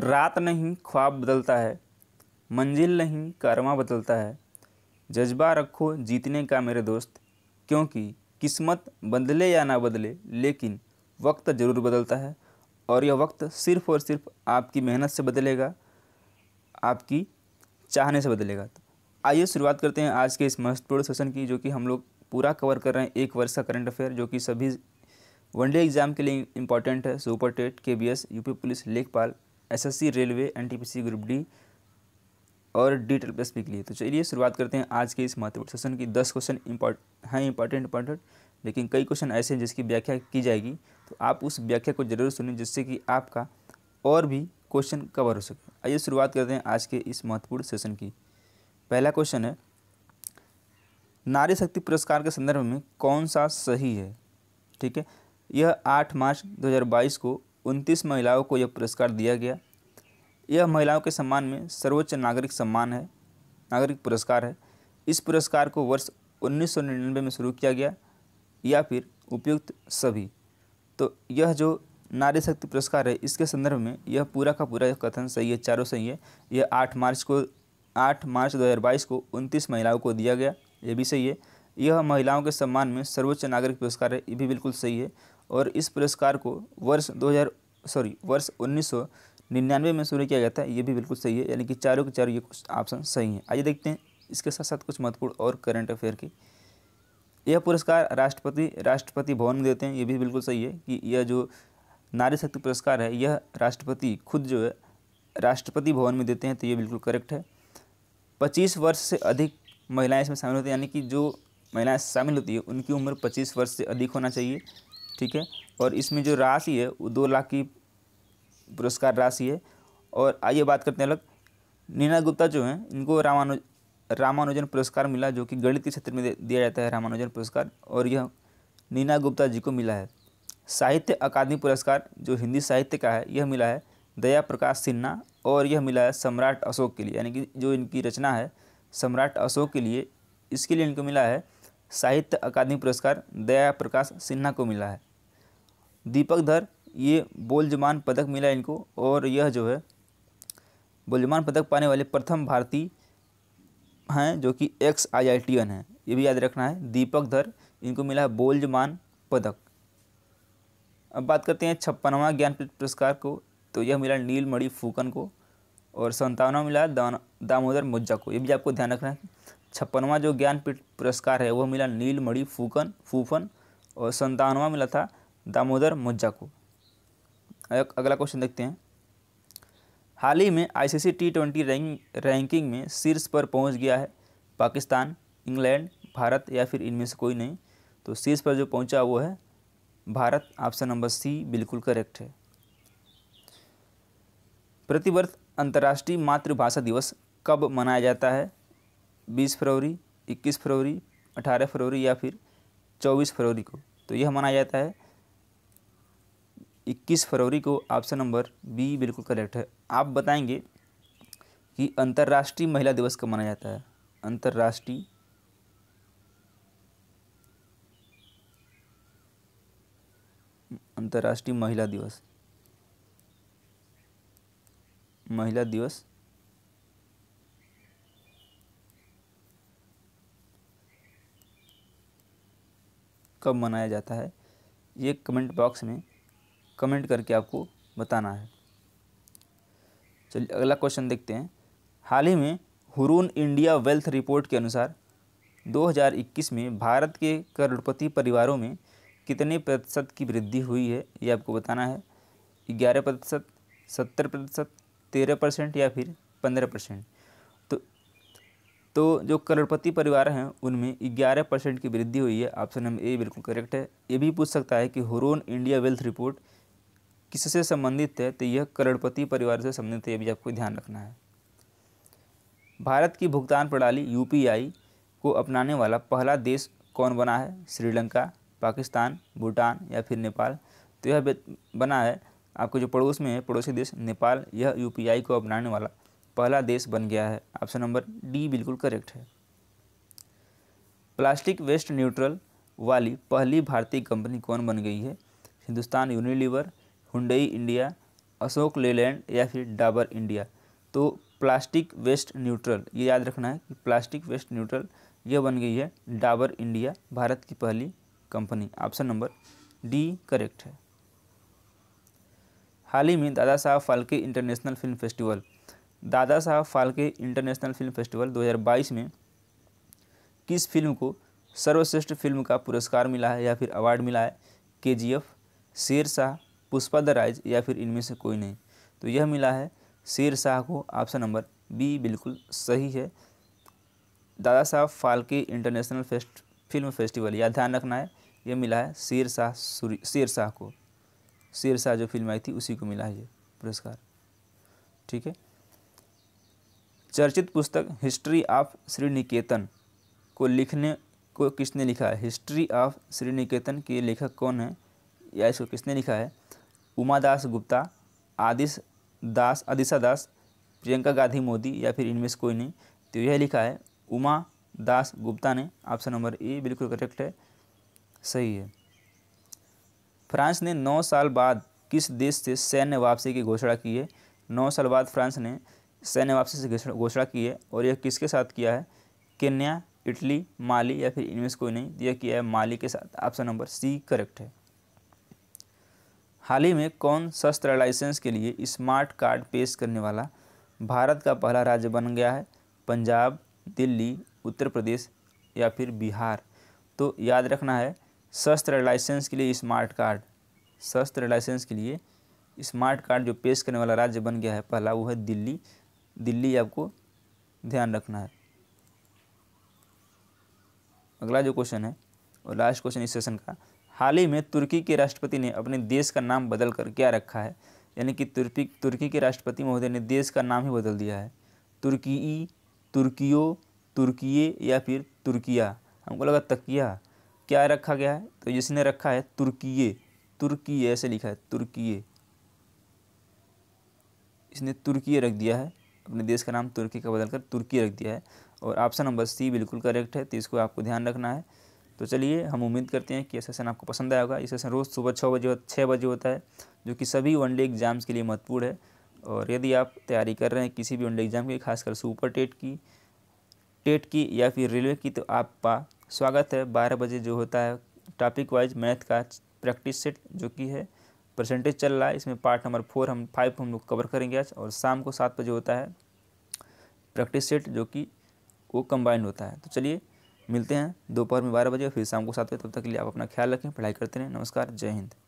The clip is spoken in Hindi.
रात नहीं ख्वाब बदलता है मंजिल नहीं कारवा बदलता है जज्बा रखो जीतने का मेरे दोस्त क्योंकि किस्मत बदले या ना बदले लेकिन वक्त ज़रूर बदलता है और यह वक्त सिर्फ़ और सिर्फ आपकी मेहनत से बदलेगा आपकी चाहने से बदलेगा तो आइए शुरुआत करते हैं आज के इस महत्वपूर्ण सेशन की जो कि हम लोग पूरा कवर कर रहे हैं एक वर्ष का करंट अफेयर जो कि सभी वनडे एग्ज़ाम के लिए इम्पॉर्टेंट है सुपर टेट के बी एस यूपी पुलिस लेखपाल SSC railway NTPC group D और डी ट्रिपल एस के लिए तो चलिए शुरुआत करते हैं आज के इस महत्वपूर्ण सेशन की दस क्वेश्चन इंपॉर्ट हैं इंपॉर्टेंट इंपॉर्टेंट लेकिन कई क्वेश्चन ऐसे हैं जिसकी व्याख्या की जाएगी तो आप उस व्याख्या को जरूर सुनें जिससे कि आपका और भी क्वेश्चन कवर हो सके आइए शुरुआत करते हैं आज के इस महत्वपूर्ण सेशन की पहला क्वेश्चन है नारी शक्ति पुरस्कार के संदर्भ में कौन सा सही है ठीक है यह आठ मार्च 2022 को उनतीस महिलाओं को यह पुरस्कार दिया गया यह महिलाओं के सम्मान में सर्वोच्च नागरिक सम्मान है नागरिक पुरस्कार है इस पुरस्कार को वर्ष उन्नीस में शुरू किया गया या फिर उपयुक्त सभी तो यह जो नारी शक्ति पुरस्कार है इसके संदर्भ में यह पूरा का पूरा कथन सही है चारों सही है यह आठ मार्च को आठ मार्च 2022 को उनतीस महिलाओं को दिया गया यह भी सही है यह महिलाओं के सम्मान में सर्वोच्च नागरिक पुरस्कार है ये भी बिल्कुल सही है और इस पुरस्कार को वर्ष 2000 सॉरी वर्ष उन्नीस निन्यानवे में शुरू किया गया था ये भी बिल्कुल सही है यानी कि चारों के चारों ये कुछ ऑप्शन सही हैं आइए देखते हैं इसके साथ साथ कुछ महत्वपूर्ण और करंट अफेयर की यह पुरस्कार राष्ट्रपति राष्ट्रपति भवन में देते हैं ये भी बिल्कुल सही है कि यह जो नारी शक्ति पुरस्कार है यह राष्ट्रपति खुद जो है राष्ट्रपति भवन में देते हैं तो ये बिल्कुल करेक्ट है पच्चीस वर्ष से अधिक महिलाएं इसमें शामिल होती हैं यानी कि जो महिलाएं शामिल होती है उनकी उम्र पच्चीस वर्ष से अधिक होना चाहिए ठीक है और इसमें जो राशि है वो दो लाख की पुरस्कार राशि है और आइए बात करते हैं अलग नीना गुप्ता जो हैं इनको रामानुज रामानुजन पुरस्कार मिला जो कि गणित के क्षेत्र में दिया जाता है रामानुजन पुरस्कार और यह नीना गुप्ता जी को मिला है साहित्य अकादमी पुरस्कार जो हिंदी साहित्य का है यह मिला है दया प्रकाश सिन्हा और यह मिला है सम्राट अशोक के लिए यानी कि जो इनकी रचना है सम्राट अशोक के लिए इसके लिए इनको मिला है साहित्य अकादमी पुरस्कार दया प्रकाश सिन्हा को मिला है दीपक धर ये बोलजमान पदक मिला इनको और यह जो है बोलजमान पदक पाने वाले प्रथम भारतीय हैं जो कि ex IITian है ये भी याद रखना है दीपक धर इनको मिला है बोलजमान पदक अब बात करते हैं छप्पनवा ज्ञानपीठ पुरस्कार को तो यह मिला नीलमणि फूकन को और संतावनवा मिला दामोदर मुज्जा को ये भी आपको ध्यान रखना है छप्पनवा जो ज्ञानपीठ पुरस्कार है वह मिला नीलमणि फूकन फूफन और संतानवा मिला था दामोदर मुज्जा को अगला क्वेश्चन देखते हैं हाल ही में ICC T twenty rank ranking में शीर्ष पर पहुंच गया है पाकिस्तान इंग्लैंड भारत या फिर इनमें से कोई नहीं तो शीर्ष पर जो पहुंचा वो है भारत ऑप्शन नंबर सी बिल्कुल करेक्ट है प्रतिवर्ष अंतर्राष्ट्रीय मातृभाषा दिवस कब मनाया जाता है 20 फरवरी 21 फरवरी 18 फरवरी या फिर 24 फरवरी को तो यह मनाया जाता है 21 फरवरी को ऑप्शन नंबर बी बिल्कुल करेक्ट है आप बताएंगे कि अंतर्राष्ट्रीय महिला दिवस कब मनाया जाता है अंतर्राष्ट्रीय अंतर्राष्ट्रीय महिला दिवस महिला दिवस कब मनाया जाता है ये कमेंट बॉक्स में कमेंट करके आपको बताना है चलिए अगला क्वेश्चन देखते हैं हाल ही में हुरून इंडिया वेल्थ रिपोर्ट के अनुसार 2021 में भारत के करोड़पति परिवारों में कितने प्रतिशत की वृद्धि हुई है ये आपको बताना है ग्यारह प्रतिशत सत्तर प्रतिशत तेरह परसेंट या फिर पंद्रह परसेंट तो तो जो करोड़पति परिवार हैं उनमें ग्यारह परसेंट की वृद्धि हुई है ऑप्शन नंबर ए बिल्कुल करेक्ट है ये भी पूछ सकता है कि हुरून इंडिया वेल्थ रिपोर्ट किससे संबंधित है तो यह करोड़पति परिवार से संबंधित है भी आपको ध्यान रखना है भारत की भुगतान प्रणाली यूपीआई को अपनाने वाला पहला देश कौन बना है श्रीलंका पाकिस्तान भूटान या फिर नेपाल तो यह बना है आपको जो पड़ोस में है पड़ोसी देश नेपाल यह यूपीआई को अपनाने वाला पहला देश बन गया है ऑप्शन नंबर डी बिल्कुल करेक्ट है प्लास्टिक वेस्ट न्यूट्रल वाली पहली भारतीय कंपनी कौन बन गई है Hindustan Unilever Hyundai India Ashok Leyland या फिर डाबर इंडिया तो प्लास्टिक वेस्ट न्यूट्रल ये याद रखना है कि प्लास्टिक वेस्ट न्यूट्रल यह बन गई है डाबर इंडिया भारत की पहली company option number D correct है हाल ही में दादा Saheb Phalke international film festival दादा Saheb Phalke international film festival 2022 में किस फिल्म को सर्वश्रेष्ठ फिल्म का पुरस्कार मिला है या फिर अवार्ड मिला है के जी एफ शेर शाह पुष्पा द राइज या फिर इनमें से कोई नहीं तो यह मिला है शेर शाह को ऑप्शन नंबर बी बिल्कुल सही है Dada Saheb Phalke international fest film festival या ध्यान रखना है यह मिला है शेर शाह शेर शाह को शेर शाह जो फिल्म आई थी उसी को मिला है ये पुरस्कार ठीक है चर्चित पुस्तक हिस्ट्री ऑफ श्री निकेतन को लिखने को किसने लिखा है हिस्ट्री ऑफ श्री निकेतन के लेखक कौन है या इसको किसने लिखा है उमा दास गुप्ता आदिश दास आदिशा दास प्रियंका गांधी मोदी या फिर इनमें से कोई नहीं तो यह लिखा है उमा दास गुप्ता ने ऑप्शन नंबर ए बिल्कुल करेक्ट है सही है फ्रांस ने नौ साल बाद किस देश से सैन्य वापसी की घोषणा की है नौ साल बाद फ्रांस ने सैन्य वापसी से घोषणा की है और यह किसके साथ किया है केन्या इटली माली या फिर इनमें से कोई नहीं तो यह किया है माली के साथ ऑप्शन नंबर सी करेक्ट है हाल ही में कौन शस्त्र लाइसेंस के लिए स्मार्ट कार्ड पेश करने वाला भारत का पहला राज्य बन गया है पंजाब दिल्ली उत्तर प्रदेश या फिर बिहार तो याद रखना है शस्त्र लाइसेंस के लिए स्मार्ट कार्ड शस्त्र लाइसेंस के लिए स्मार्ट कार्ड जो पेश करने वाला राज्य बन गया है पहला वो है दिल्ली दिल्ली आपको ध्यान रखना है अगला जो क्वेश्चन है और लास्ट क्वेश्चन इस सेशन का हाल ही में तुर्की के राष्ट्रपति ने अपने देश का नाम बदल कर क्या रखा है यानी कि तुर्की तुर्की के राष्ट्रपति महोदय ने देश का नाम ही बदल दिया है तुर्की तुर्कियो तुर्की या फिर तुर्किया हमको लगा तकिया क्या रखा गया है तो जिसने रखा है तुर्की तुर्की ऐसे लिखा है तुर्की इसने तुर्की रख दिया है अपने देश का नाम तुर्की का बदलकर तुर्की रख दिया है और ऑप्शन नंबर सी बिल्कुल करेक्ट है तो इसको आपको ध्यान रखना है तो चलिए हम उम्मीद करते हैं कि ये सेशन आपको पसंद आया होगा ये सेशन रोज़ सुबह छः बजे छः बजे होता है जो कि सभी वनडे एग्ज़ाम्स के लिए महत्वपूर्ण है और यदि आप तैयारी कर रहे हैं किसी भी वनडे एग्ज़ाम की खासकर सुपर टेट की टेट की या फिर रेलवे की तो आपका स्वागत है बारह बजे जो होता है टॉपिक वाइज मैथ का प्रैक्टिस सेट जो कि है परसेंटेज चल रहा है इसमें पार्ट नंबर फोर हम फाइव हम लोग कवर करेंगे आज और शाम को सात बजे होता है प्रैक्टिस सेट जो कि वो कंबाइंड होता है तो चलिए मिलते हैं दोपहर में बारह बजे फिर शाम को सात बजे तब तक के लिए आप अपना ख्याल रखें पढ़ाई करते रहें नमस्कार जय हिंद